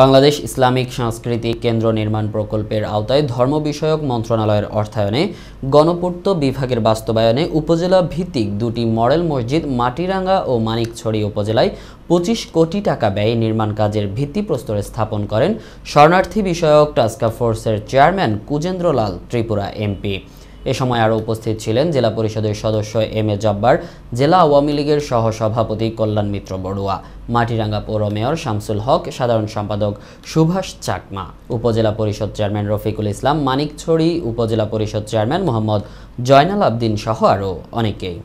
Bangladesh Islamic সাংস্কৃতিক কেন্দ্র নির্মাণ প্রকল্পের আওতায় ধর্ম বিষয়ক মন্ত্রণালয়ের অর্থায়নে গণপূর্ত বিভাগের বাস্তবায়নে উপজেলা ভিত্তিক দুটি মডেল মসজিদ মাটিরাঙ্গা ও মানিকছড়ি উপজেলায় পঁচিশ কোটি টাকা ব্যয় নির্মাণ কাজের ভিত্তিপ্রস্তর স্থাপন করেন শরণার্থী বিষয়ক টাস্কা ফোর্সের চেয়ারম্যান কুজেন্দ্রলাল ত্রিপুরা এমপি এ সময় আরও উপস্থিত ছিলেন জেলা পরিষদের সদস্য এম এ জব্বার জেলা আওয়ামী লীগের সহসভাপতি কল্যাণ মিত্র বড়ুয়া মাটিরাঙ্গা পৌর মেয়র শামসুল হক সাধারণ সম্পাদক সুভাষ চাকমা উপজেলা পরিষদ চেয়ারম্যান রফিকুল ইসলাম মানিকছড়ি উপজেলা পরিষদ চেয়ারম্যান মোহাম্মদ জয়নাল আবদিন সহ আরও অনেকেই